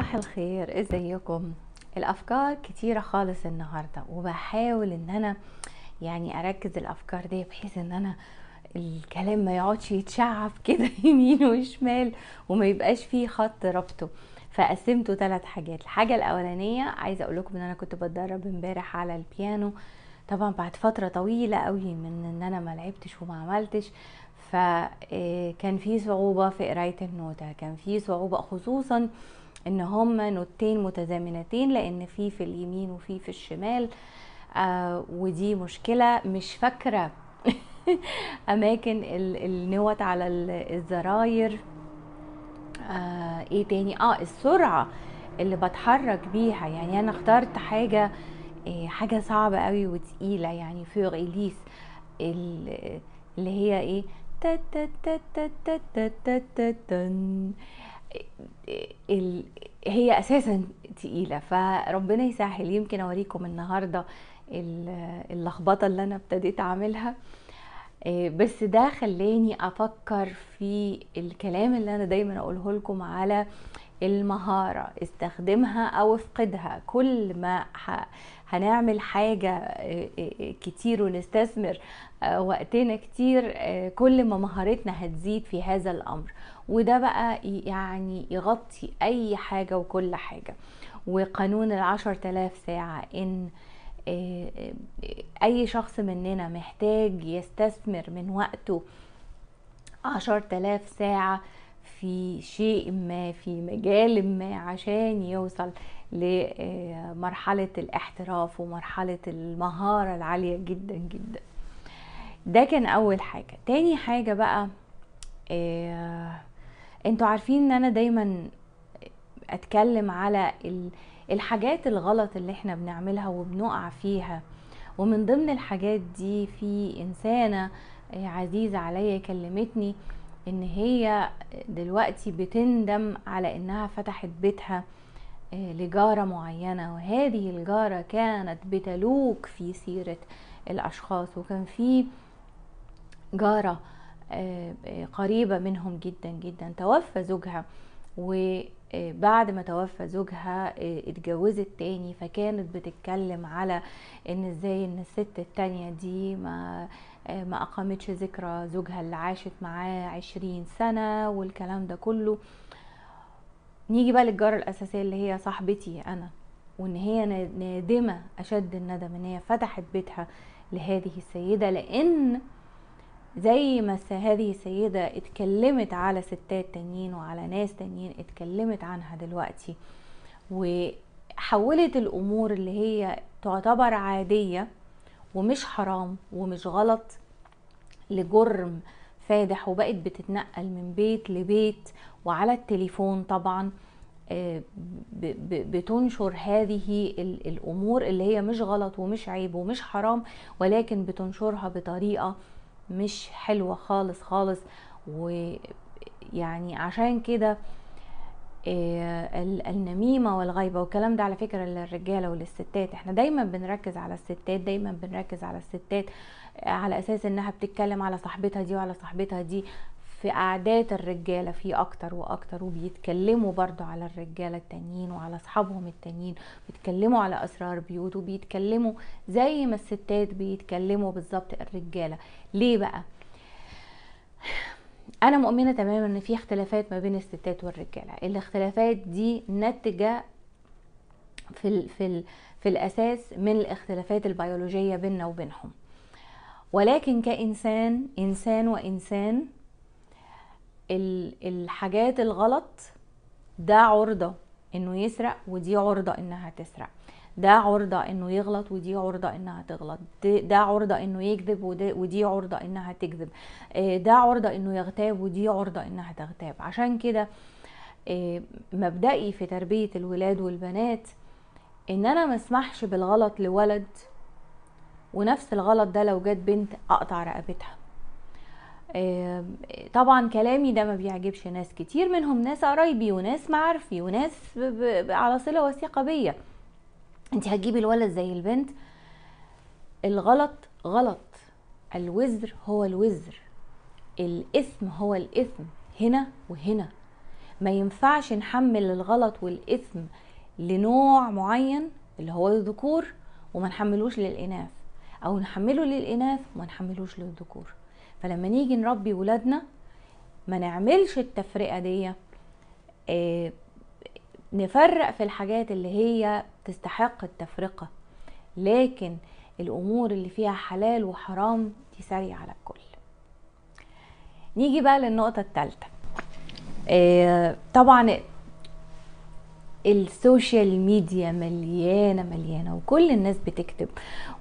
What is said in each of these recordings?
صباح الخير ازيكم الافكار كتيرة خالص النهاردة وبحاول ان انا يعني اركز الافكار دي بحيث ان انا الكلام ما يقعدش يتشعب كده يمين وشمال وما يبقاش فيه خط ربطه فقسمته ثلاث حاجات الحاجة الاولانية عايزة اقول لكم ان انا كنت بتدرب امبارح على البيانو طبعا بعد فترة طويلة قوي من ان انا ما لعبتش وما عملتش فكان آه، في صعوبة في قراية النوتة كان في صعوبة خصوصا ان هما نوتين متزامنتين لان في في اليمين وفي في الشمال آه ودي مشكله مش فاكره اماكن النوت على الزراير آه ايه تاني اه السرعه اللي بتحرك بيها يعني انا اخترت حاجه إيه حاجه صعبه قوي وتقيله يعني فيغ اليس اللي هي ايه هي اساسا تقيله فربنا يسهل يمكن اوريكم النهارده اللخبطه اللي انا ابتديت اعملها آه، بس ده خلاني افكر في الكلام اللي انا دايما اقوله لكم على المهارة استخدمها او افقدها كل ما هنعمل حاجة آه، آه، كتير ونستثمر وقتنا كتير كل ما مهارتنا هتزيد في هذا الامر وده بقى يعني يغطي اي حاجة وكل حاجة وقانون العشر تلاف ساعة ان آه، آه، اي شخص مننا محتاج يستثمر من وقته عشر تلاف ساعة في شيء ما في مجال ما عشان يوصل لمرحلة آه، الاحتراف ومرحلة المهارة العالية جدا جدا ده كان اول حاجة تاني حاجة بقى انتوا عارفين ان انا دايما اتكلم على الحاجات الغلط اللي احنا بنعملها وبنقع فيها ومن ضمن الحاجات دي في انسانه عزيزه عليا كلمتني ان هي دلوقتي بتندم على انها فتحت بيتها آه، لجارة معينة وهذه الجارة كانت بتلوك في سيرة الأشخاص وكان في جارة آه، آه، قريبة منهم جدا جدا توفى زوجها وبعد ما توفى زوجها آه، اتجوزت تاني فكانت بتتكلم على ان ازاي ان الست التانية دي ما ما اقامتش ذكرى زوجها اللي عاشت معاه عشرين سنة والكلام ده كله نيجي بقى للجارة الاساسية اللي هي صاحبتي انا وان هي نادمة اشد الندم ان هي فتحت بيتها لهذه السيدة لان زي ما هذه السيدة اتكلمت على ستات تانيين وعلى ناس تانيين اتكلمت عنها دلوقتي وحولت الأمور اللي هي تعتبر عادية ومش حرام ومش غلط لجرم فادح وبقت بتتنقل من بيت لبيت وعلى التليفون طبعا آه، بتنشر هذه الامور اللي هي مش غلط ومش عيب ومش حرام ولكن بتنشرها بطريقه مش حلوة خالص خالص ويعني عشان كده آه، النميمة والغيبة والكلام ده على فكرة للرجالة وللستات احنا دايما بنركز على الستات دايما بنركز على الستات على اساس انها بتتكلم على صاحبتها دي وعلى صاحبتها دي في قعدات الرجالة في أكتر وأكتر وبيتكلموا برضو على الرجالة التانيين وعلى أصحابهم التانيين بيتكلموا على أسرار بيوت وبيتكلموا زي ما الستات بيتكلموا بالظبط الرجالة ليه بقى؟ أنا مؤمنة تماما إن في اختلافات ما بين الستات والرجالة الاختلافات دي ناتجة في الـ في الـ في الأساس من الاختلافات البيولوجية بيننا وبينهم ولكن كإنسان إنسان وإنسان الحاجات الغلط ده عرضة انه يسرق ودي عرضة انها تسرق ده عرضة انه يغلط ودي عرضة انها تغلط ده عرضة انه يكذب ودي عرضة انها تكذب آه، ده عرضة انه يغتاب ودي عرضة انها تغتاب عشان كده آه، مبدئي في تربية الولاد والبنات ان انا مسمحش بالغلط لولد ونفس الغلط ده لو جت بنت اقطع رقبتها طبعا كلامي ده ما بيعجبش ناس كتير منهم ناس قرايبي وناس معارفي وناس على صله وثيقه بيا انت هتجيبي الولد زي البنت الغلط غلط الوزر هو الوزر الاثم هو الاثم هنا وهنا ما ينفعش نحمل الغلط والاثم لنوع معين اللي هو الذكور وما نحملوش للاناث او نحمله للاناث وما نحملوش للذكور فلما نيجي نربي ولادنا ما نعملش التفرقه دي آه، نفرق في الحاجات اللي هي تستحق التفرقه لكن الامور اللي فيها حلال وحرام دي على الكل نيجي بقى للنقطه الثالثه آه، طبعا السوشيال ميديا مليانه مليانه وكل الناس بتكتب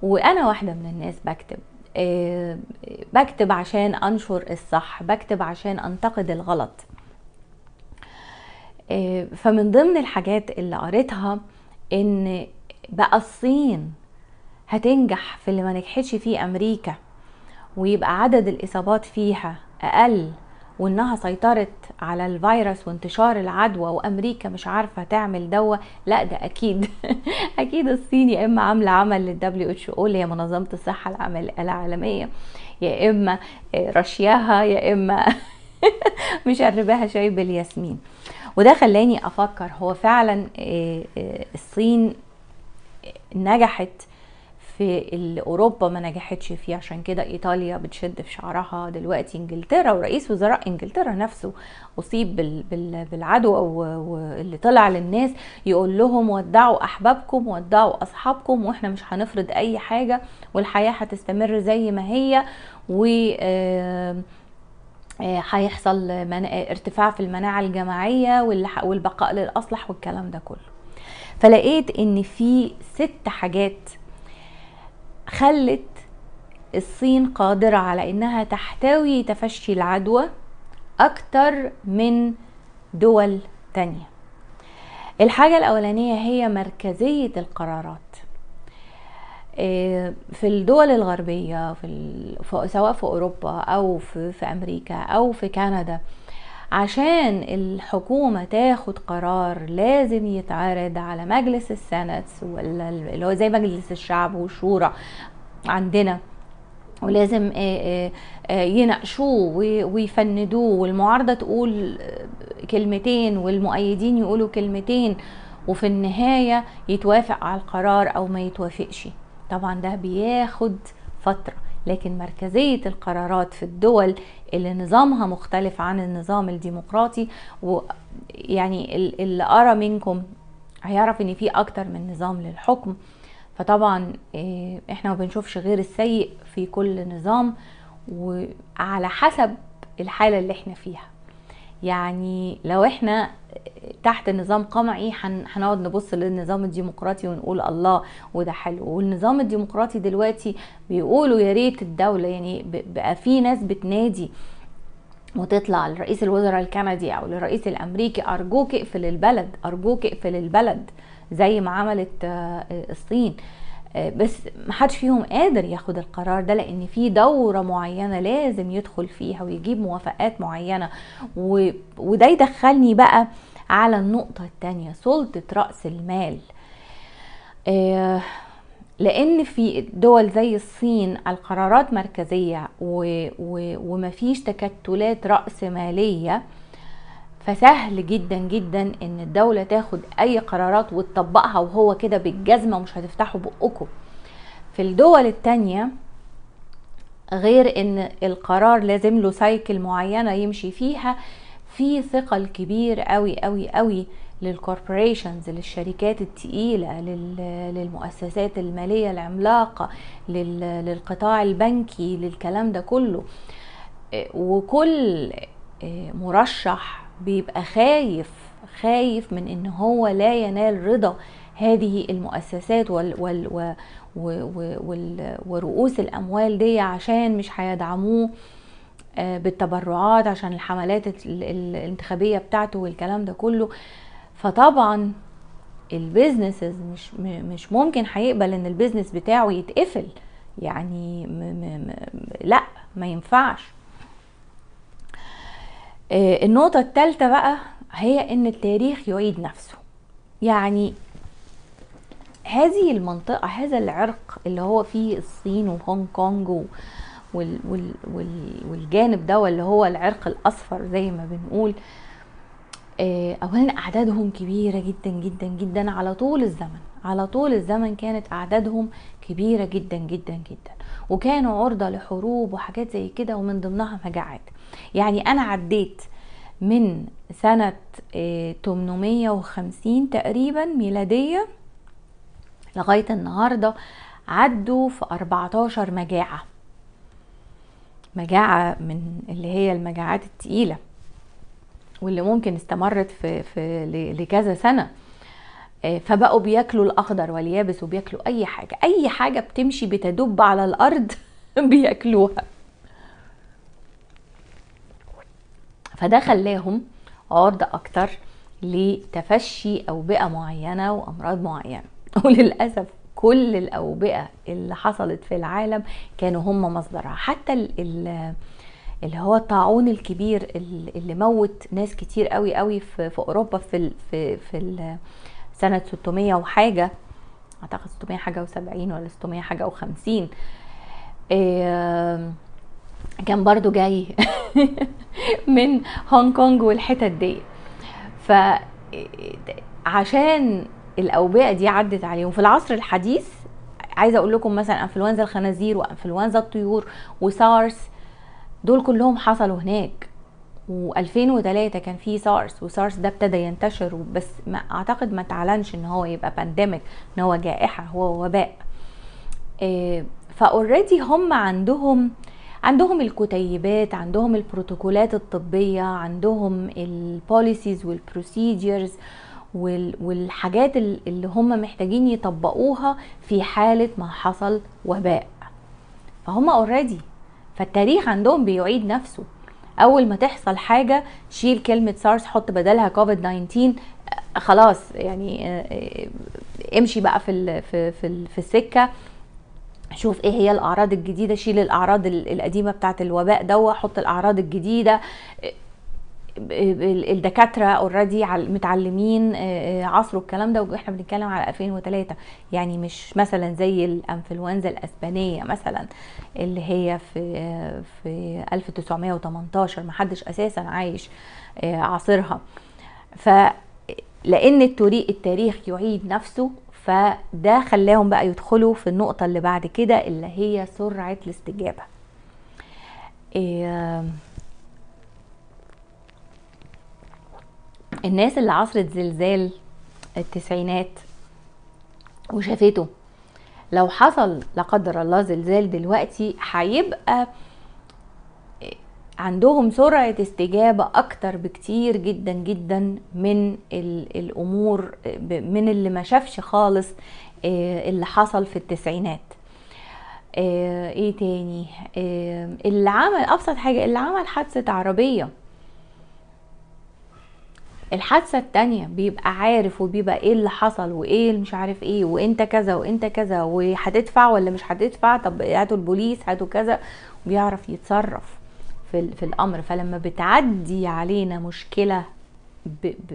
وانا واحده من الناس بكتب آه، بكتب عشان انشر الصح بكتب عشان انتقد الغلط آه، فمن ضمن الحاجات اللي قريتها ان بقى الصين هتنجح في اللي ما نجحتش فيه امريكا ويبقى عدد الاصابات فيها اقل وانها سيطرت على الفيروس وانتشار العدوى وامريكا مش عارفه تعمل دواء لا ده اكيد اكيد الصين يا اما عامله عمل للدبليو اتش او اللي هي منظمه الصحه العالميه يا اما آه، رشياها يا اما مشرباها شاي بالياسمين وده خلاني افكر هو فعلا آه، آه، الصين نجحت في اوروبا ما نجحتش فيه عشان كده ايطاليا بتشد في شعرها دلوقتي انجلترا ورئيس وزراء انجلترا نفسه اصيب بالعدوى واللي طلع للناس يقول لهم ودعوا احبابكم ودعوا اصحابكم واحنا مش هنفرض اي حاجه والحياه هتستمر زي ما هي و آه، آه، هيحصل ارتفاع في المناعه الجماعيه والبقاء للاصلح والكلام ده كله فلقيت ان في ست حاجات خلت الصين قادرة على إنها تحتوي تفشي العدوى أكتر من دول تانية الحاجة الأولانية هي مركزية القرارات آه، في الدول الغربية في سواء في أوروبا أو في, في أمريكا أو في كندا عشان الحكومة تاخد قرار لازم يتعرض على مجلس السنة ولا اللي هو زي مجلس الشعب والشورى عندنا ولازم آه، آه، آه، يناقشوه ويفندوه والمعارضة تقول كلمتين والمؤيدين يقولوا كلمتين وفي النهاية يتوافق على القرار أو ما يتوافقش طبعا ده بياخد فتره لكن مركزية القرارات في الدول اللي نظامها مختلف عن النظام الديمقراطي ويعني اللي أرى منكم هيعرف ان في اكتر من نظام للحكم فطبعا آه، احنا ما بنشوفش غير السيء في كل نظام وعلى حسب الحالة اللي احنا فيها يعني لو احنا تحت نظام قمعي هنقعد نبص للنظام الديمقراطي ونقول الله وده حلو والنظام الديمقراطي دلوقتي بيقولوا يا ريت الدوله يعني بقى في ناس بتنادي وتطلع لرئيس الوزراء الكندي او للرئيس الامريكي ارجوك اقفل البلد ارجوك اقفل البلد زي ما عملت آه، الصين بس محدش فيهم قادر ياخد القرار ده لان في دورة معينة لازم يدخل فيها ويجيب موافقات معينة و... وده يدخلني بقى على النقطة التانية سلطة رأس المال آه لان في دول زي الصين القرارات مركزية و... و... ومفيش تكتلات رأس مالية فسهل جدا جدا ان الدولة تاخد اي قرارات وتطبقها وهو كده بالجزمة ومش هتفتحوا بقكم في الدول التانية غير ان القرار لازم له سايكل معينة يمشي فيها في ثقل كبير قوي قوي قوي للكوربوريشنز للشركات التقيلة للمؤسسات المالية العملاقة للقطاع البنكي للكلام ده كله آه، وكل آه، مرشح بيبقى خايف خايف من ان هو لا ينال رضا هذه المؤسسات وال وال وال ورؤوس الاموال دي عشان مش هيدعموه آه، بالتبرعات عشان الحملات الانتخابيه بتاعته والكلام ده كله فطبعا البيزنس مش مش ممكن هيقبل ان البيزنس بتاعه يتقفل يعني م م م لا ما ينفعش آه، النقطة الثالثة بقى هي ان التاريخ يعيد نفسه يعني هذه المنطقة هذا العرق اللي هو فيه الصين وهونج كونج وال وال وال والجانب ده اللي هو العرق الاصفر زي ما بنقول آه، اولا اعدادهم كبيره جدا جدا جدا على طول الزمن على طول الزمن كانت اعدادهم كبيره جدا جدا جدا وكانوا عرضه لحروب وحاجات زي كده ومن ضمنها مجاعات يعني انا عديت من سنة 850 آه، تقريبا ميلادية لغاية النهاردة عدوا في 14 مجاعة مجاعة من اللي هي المجاعات التقيلة واللي ممكن استمرت في, في لكذا سنة آه، فبقوا بياكلوا الاخضر واليابس وبياكلوا اي حاجه اي حاجه بتمشي بتدب على الارض بياكلوها فده خلاهم عرضة أكتر لتفشي أوبئة معينة وأمراض معينة وللأسف كل الأوبئة اللي حصلت في العالم كانوا هم مصدرها حتى اللي هو الطاعون الكبير اللي موت ناس كتير قوي قوي في, في أوروبا في في في سنة 600 وحاجة أعتقد 600 حاجة و70 ولا 600 حاجة و50 كان برضو جاي من هونج كونج والحتت دي فعشان الاوبئه دي عدت عليهم في العصر الحديث عايزه اقول لكم مثلا انفلونزا الخنازير وانفلونزا الطيور وسارس دول كلهم حصلوا هناك و2003 كان في سارس وسارس ده ابتدى ينتشر بس ما اعتقد ما اتعلنش ان هو يبقى بانديميك ان هو جائحه هو وباء آه، فاوريدي هم عندهم عندهم الكتيبات عندهم البروتوكولات الطبية عندهم البوليسيز والبروسيجرز والحاجات اللي هم محتاجين يطبقوها في حالة ما حصل وباء فهم اوريدي فالتاريخ عندهم بيعيد نفسه اول ما تحصل حاجه شيل كلمه سارس حط بدلها كوفيد 19 خلاص يعني آه، آه، امشي بقى في في في السكه شوف ايه هي الاعراض الجديده شيل الاعراض القديمه بتاعه الوباء ده حط الاعراض الجديده الدكاتره اوريدي متعلمين آه، آه، عصروا الكلام ده واحنا بنتكلم على 2003 يعني مش مثلا زي الانفلونزا الاسبانيه مثلا اللي هي في في 1918 ما حدش اساسا عايش آه، عصرها ف لان التاريخ يعيد نفسه فده خلاهم بقى يدخلوا في النقطة اللي بعد كده اللي هي سرعة الاستجابة إيه الناس اللي عصرت زلزال التسعينات وشافته لو حصل لا قدر الله زلزال دلوقتي هيبقى عندهم سرعة استجابة أكتر بكتير جدا جدا من الأمور من اللي ما شافش خالص آه، اللي حصل في التسعينات آه، ايه تاني آه، اللي عمل ابسط حاجة اللي عمل حادثة عربية الحادثة التانية بيبقى عارف وبيبقى ايه اللي حصل وايه اللي مش عارف ايه وانت كذا وانت كذا وهتدفع ولا مش هتدفع طب هاتوا البوليس هاتوا كذا وبيعرف يتصرف في, في الامر فلما بتعدي علينا مشكله ب ب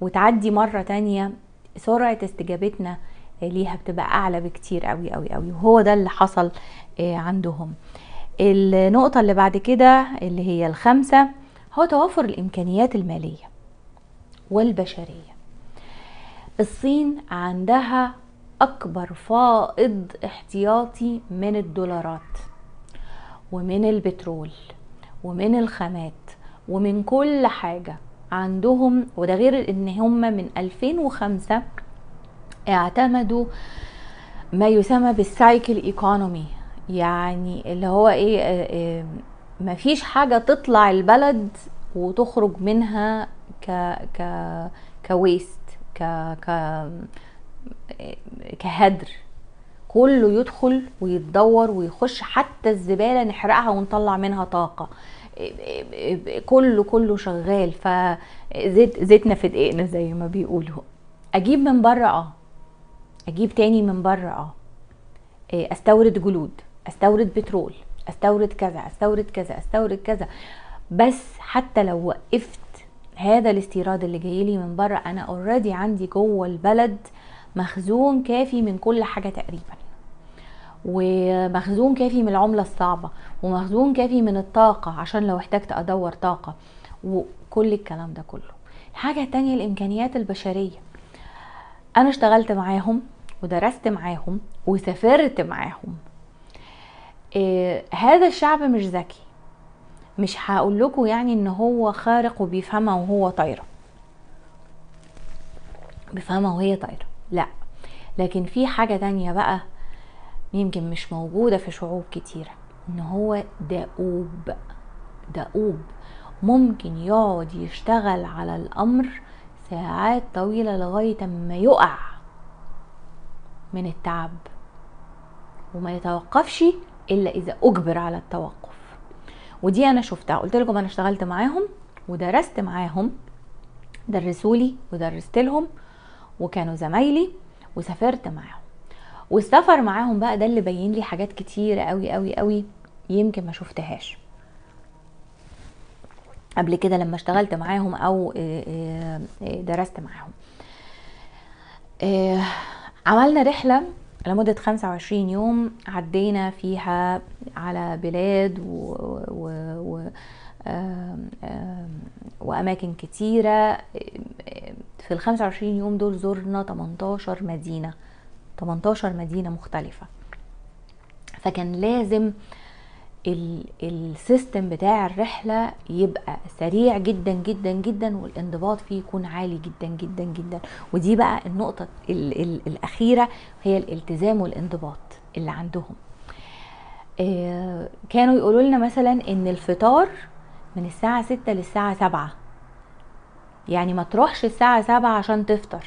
وتعدي مره تانية سرعه استجابتنا ليها بتبقى اعلى بكتير قوي قوي قوي وهو ده اللي حصل آه، عندهم النقطه اللي بعد كده اللي هي الخامسه هو توافر الامكانيات الماليه والبشريه الصين عندها اكبر فائض احتياطي من الدولارات ومن البترول ومن الخامات ومن كل حاجة عندهم وده غير ان هم من 2005 اعتمدوا ما يسمى بالسايكل ايكونومي يعني اللي هو ايه, آه، آه، مفيش حاجة تطلع البلد وتخرج منها ك ك كويست ك ك آه، كهدر كله يدخل ويتدور ويخش حتى الزباله نحرقها ونطلع منها طاقه كله كله شغال فزيت زيتنا في دقيقنا زي ما بيقولوا اجيب من بره اه اجيب تاني من بره اه إيه، استورد جلود استورد بترول استورد كذا استورد كذا استورد كذا بس حتى لو وقفت هذا الاستيراد اللي جاي لي من بره انا اوريدي عندي جوه البلد مخزون كافي من كل حاجه تقريبا ومخزون كافي من العمله الصعبه ومخزون كافي من الطاقه عشان لو احتجت ادور طاقه وكل الكلام ده كله الحاجه التانية الامكانيات البشريه انا اشتغلت معاهم ودرست معاهم وسافرت معاهم إيه هذا الشعب مش ذكي مش هقول لكم يعني ان هو خارق وبيفهمها وهو طايره بيفهمها وهي طايره لا لكن في حاجة تانية بقى يمكن مش موجودة في شعوب كتيرة ان هو دؤوب دؤوب ممكن يقعد يشتغل على الامر ساعات طويلة لغاية ما يقع من التعب وما يتوقفش الا اذا اجبر على التوقف ودي انا شفتها قلت لكم انا اشتغلت معاهم ودرست معاهم درسولي ودرست لهم وكانوا زمايلي وسافرت معاهم والسفر معاهم بقى ده اللي بين لي حاجات كتير قوي قوي قوي يمكن ما شفتهاش قبل كده لما اشتغلت معاهم او آه، آه، آه، درست معاهم عملنا رحله لمدة 25 يوم عدينا فيها على بلاد و... و... و... وأماكن كتيرة في ال 25 يوم دول زرنا 18 مدينة 18 مدينة مختلفة فكان لازم السيستم بتاع الرحله يبقى سريع جدا جدا جدا والانضباط فيه يكون عالي جدا جدا جدا ودي بقى النقطه الـ الـ الاخيره هي الالتزام والانضباط اللي عندهم آه، كانوا يقولوا لنا مثلا ان الفطار من الساعة ستة للساعة سبعة يعني ما تروحش الساعة سبعة عشان تفطر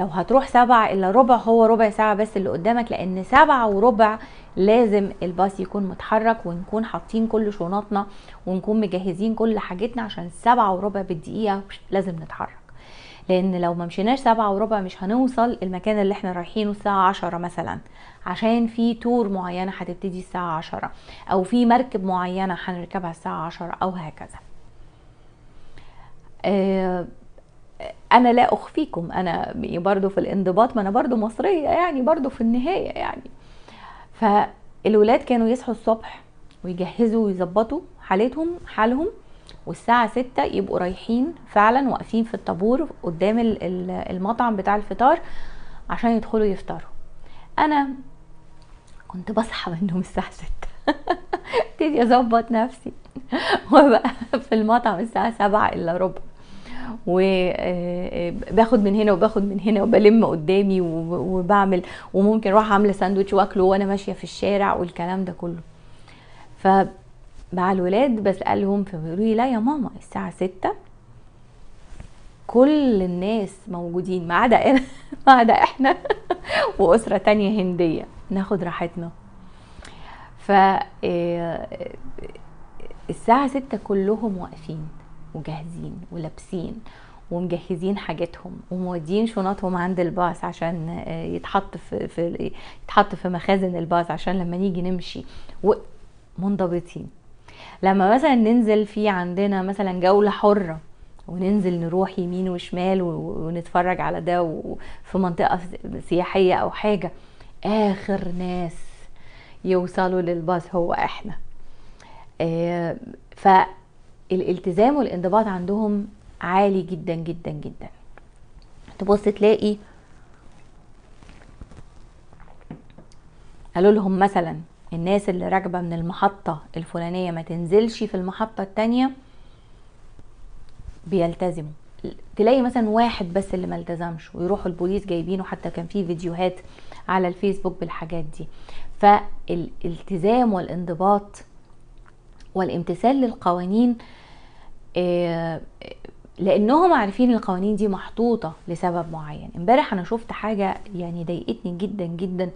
لو هتروح سبعة إلا ربع هو ربع ساعة بس اللي قدامك لأن سبعة وربع لازم الباص يكون متحرك ونكون حاطين كل شنطنا ونكون مجهزين كل حاجتنا عشان سبعة وربع بالدقيقة لازم نتحرك لان لو ما مشيناش سبعة وربع مش هنوصل المكان اللي احنا رايحينه الساعة عشرة مثلا عشان في تور معينة هتبتدي الساعة عشرة او في مركب معينة هنركبها الساعة عشرة او هكذا آه، انا لا اخفيكم انا برضو في الانضباط ما انا برضو مصرية يعني برضو في النهاية يعني فالولاد كانوا يصحوا الصبح ويجهزوا ويظبطوا حالتهم حالهم والساعة ستة يبقوا رايحين فعلا واقفين في الطابور قدام المطعم بتاع الفطار عشان يدخلوا يفطروا انا كنت بصحى منهم الساعة ستة ابتدي اظبط نفسي وبقى في المطعم الساعة سبعة الا ربع وباخد آه، من هنا وباخد من هنا وبلم قدامي وبعمل وممكن اروح عامله ساندوتش واكله وانا ماشيه في الشارع والكلام ده كله ف مع الولاد بسألهم فبيقولوا لي لا يا ماما الساعة ستة كل الناس موجودين ما عدا انا ما عدا احنا واسرة تانية هندية ناخد راحتنا ف آه، آه، الساعة ستة كلهم واقفين وجاهزين ولابسين ومجهزين حاجتهم ومودين شنطهم عند الباص عشان آه، يتحط في, في يتحط في مخازن الباص عشان لما نيجي نمشي ومنضبطين لما مثلا ننزل في عندنا مثلا جولة حرة وننزل نروح يمين وشمال ونتفرج على ده في منطقة سياحية أو حاجة آخر ناس يوصلوا للباص هو إحنا آه، فالالتزام والانضباط عندهم عالي جدا جدا جدا تبص تلاقي قالوا لهم مثلا الناس اللي راكبة من المحطة الفلانية ما تنزلش في المحطة التانية بيلتزموا تلاقي مثلا واحد بس اللي ملتزمش ويروحوا البوليس جايبينه حتى كان في فيديوهات على الفيسبوك بالحاجات دي فالالتزام والانضباط والامتثال للقوانين آه، لانهم عارفين القوانين دي محطوطه لسبب معين امبارح انا شفت حاجه يعني ضايقتني جدا جدا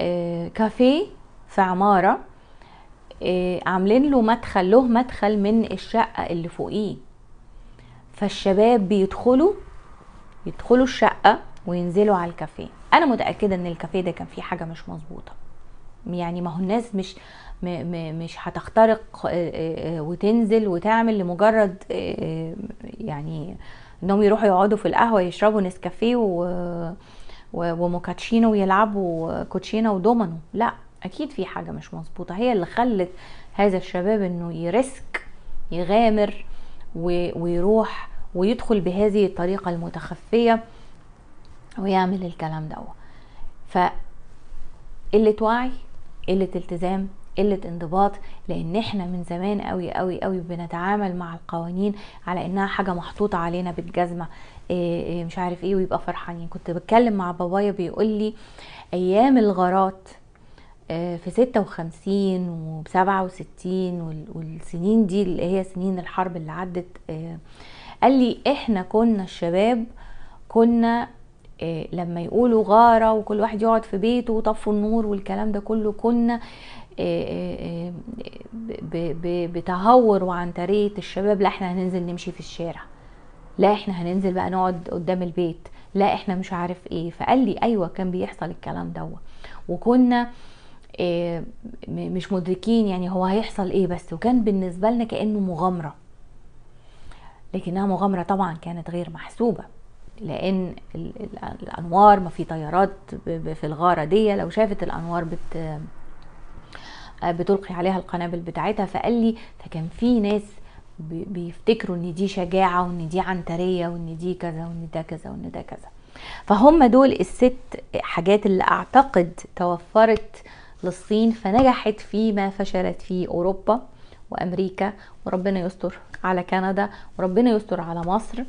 آه، كافيه في عمارة آه، عاملين له مدخل له مدخل من الشقة اللي فوقيه فالشباب بيدخلوا يدخلوا الشقة وينزلوا على الكافيه انا متأكدة ان الكافيه ده كان فيه حاجة مش مظبوطة يعني ما هو الناس مش مش هتخترق آه، آه، وتنزل وتعمل لمجرد يعني انهم يروحوا يقعدوا في القهوه يشربوا نسكافيه و- وموكاتشينو ويلعبوا كوتشينه ودومينو لا اكيد في حاجه مش مظبوطه هي اللي خلت هذا الشباب انه يرسك يغامر ويروح ويدخل بهذه الطريقه المتخفيه ويعمل الكلام ده ف قله وعي قله التزام قلة انضباط لان احنا من زمان قوي قوي قوي بنتعامل مع القوانين على انها حاجة محطوطة علينا بالجزمة إيه، إيه، مش عارف ايه ويبقى فرحانين كنت بتكلم مع بابايا بيقول لي ايام الغارات آه، في ستة وخمسين وسبعة وستين والسنين دي اللي هي سنين الحرب اللي عدت آه، قال لي احنا كنا الشباب كنا آه، لما يقولوا غارة وكل واحد يقعد في بيته وطفوا النور والكلام ده كله كنا بتهور وعن طريق الشباب لا احنا هننزل نمشي في الشارع لا احنا هننزل بقى نقعد قدام البيت لا احنا مش عارف ايه فقال لي ايوه كان بيحصل الكلام دوت وكنا إيه، مش مدركين يعني هو هيحصل ايه بس وكان بالنسبه لنا كانه مغامره لكنها مغامره طبعا كانت غير محسوبه لان الانوار ما في طيارات في الغاره دي لو شافت الانوار بت آه، بتلقي عليها القنابل بتاعتها فقال لي فكان في ناس بيفتكروا ان دي شجاعه وان دي عنتريه وان دي كذا وان ده كذا وان ده كذا فهم دول الست حاجات اللي اعتقد توفرت للصين فنجحت فيما فشلت في أوروبا وأمريكا وربنا يستر على كندا وربنا يستر على مصر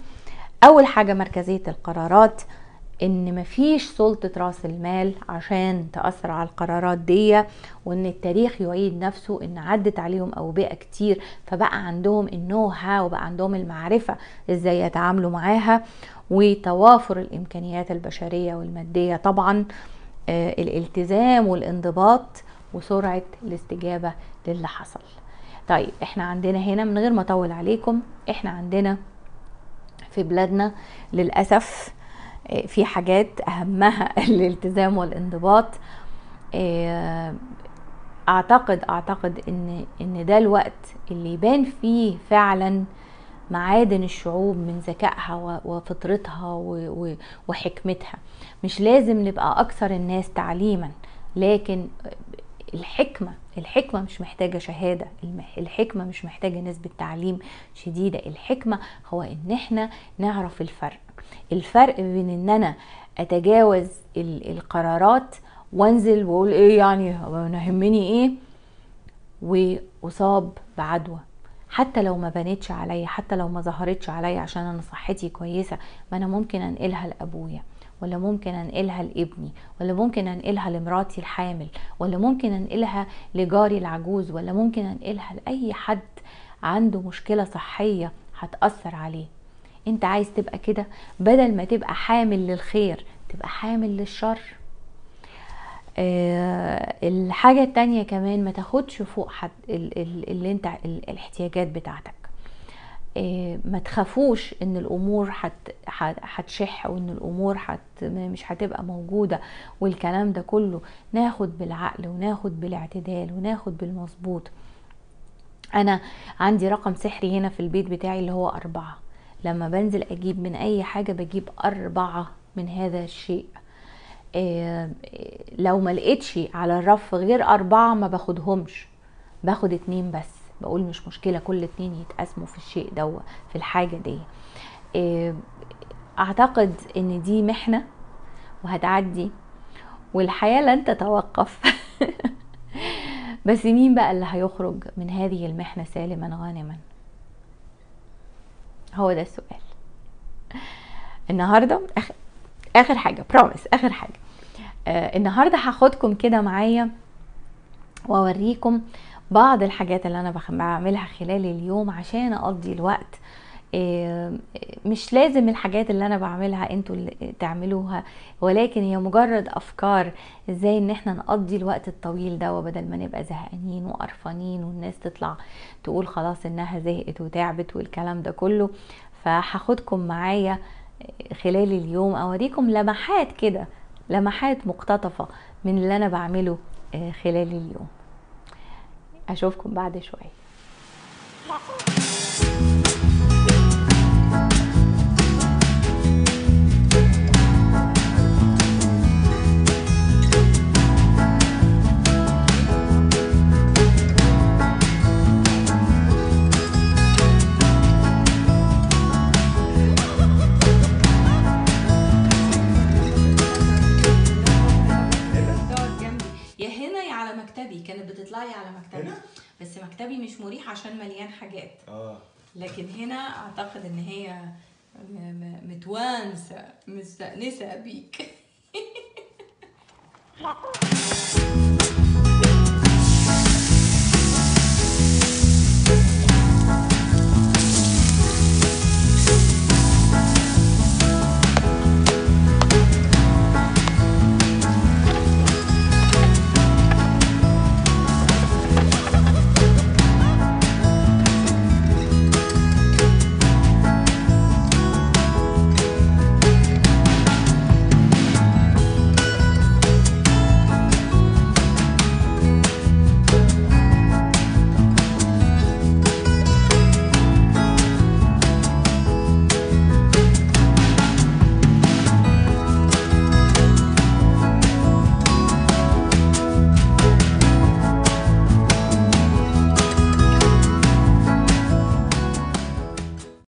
أول حاجة مركزية القرارات ان مفيش سلطة راس المال عشان تأثر على القرارات دي وان التاريخ يعيد نفسه ان عدت عليهم اوبئة كتير فبقى عندهم النو هاو بقى عندهم المعرفة ازاي يتعاملوا معاها وتوافر الامكانيات البشرية والمادية طبعا آه، الالتزام والانضباط وسرعه الاستجابه للي حصل طيب احنا عندنا هنا من غير ما اطول عليكم احنا عندنا في بلادنا للاسف آه، في حاجات اهمها الالتزام والانضباط آه، اعتقد اعتقد ان ان ده الوقت اللي يبان فيه فعلا معادن الشعوب من ذكائها وفطرتها وحكمتها مش لازم نبقى اكثر الناس تعليما لكن الحكمة الحكمة مش محتاجة شهادة الحكمة مش محتاجة نسبة تعليم شديدة الحكمة هو ان احنا نعرف الفرق الفرق بين ان انا اتجاوز القرارات وانزل واقول ايه يعني انا يهمني ايه واصاب بعدوى حتى لو ما بنتش عليا حتى لو ما ظهرتش عليا عشان انا صحتي كويسه ما انا ممكن انقلها لابويا ولا ممكن انقلها لابني ولا ممكن انقلها لمراتي الحامل ولا ممكن انقلها لجاري العجوز ولا ممكن انقلها لاي حد عنده مشكله صحيه هتاثر عليه انت عايز تبقى كده بدل ما تبقى حامل للخير تبقى حامل للشر آه، الحاجة التانية كمان ما تاخدش فوق حد اللي انت الاحتياجات بتاعتك آه، ما تخافوش ان الامور هتشح وان الامور حت مش هتبقى موجودة والكلام ده كله ناخد بالعقل وناخد بالاعتدال وناخد بالمظبوط انا عندي رقم سحري هنا في البيت بتاعي اللي هو اربعة لما بنزل اجيب من اي حاجة بجيب اربعة من هذا الشيء آه، لو ما لقيتش على الرف غير أربعة ما باخدهمش باخد اتنين بس بقول مش مشكلة كل اتنين يتقسموا في الشيء دو في الحاجة دي آه، أعتقد إن دي محنة وهتعدي والحياة لن تتوقف بس مين بقى اللي هيخرج من هذه المحنة سالما غانما هو ده السؤال النهارده اخر حاجه بروميس اخر حاجه آه النهارده هاخدكم كده معايا واوريكم بعض الحاجات اللي انا بعملها خلال اليوم عشان اقضي الوقت آه، مش لازم الحاجات اللي انا بعملها انتوا اللي تعملوها ولكن هي مجرد افكار ازاي ان احنا نقضي الوقت الطويل ده وبدل ما نبقى زهقانين وقرفانين والناس تطلع تقول خلاص انها زهقت وتعبت والكلام ده كله فهاخدكم معايا خلال اليوم اوريكم لمحات كده لمحات مقتطفه من اللي انا بعمله آه، خلال اليوم اشوفكم بعد شويه كانت بتطلعي على مكتبي هنا؟ بس مكتبي مش مريح عشان مليان حاجات اه لكن هنا اعتقد ان هي متوانسه مستانسه بيك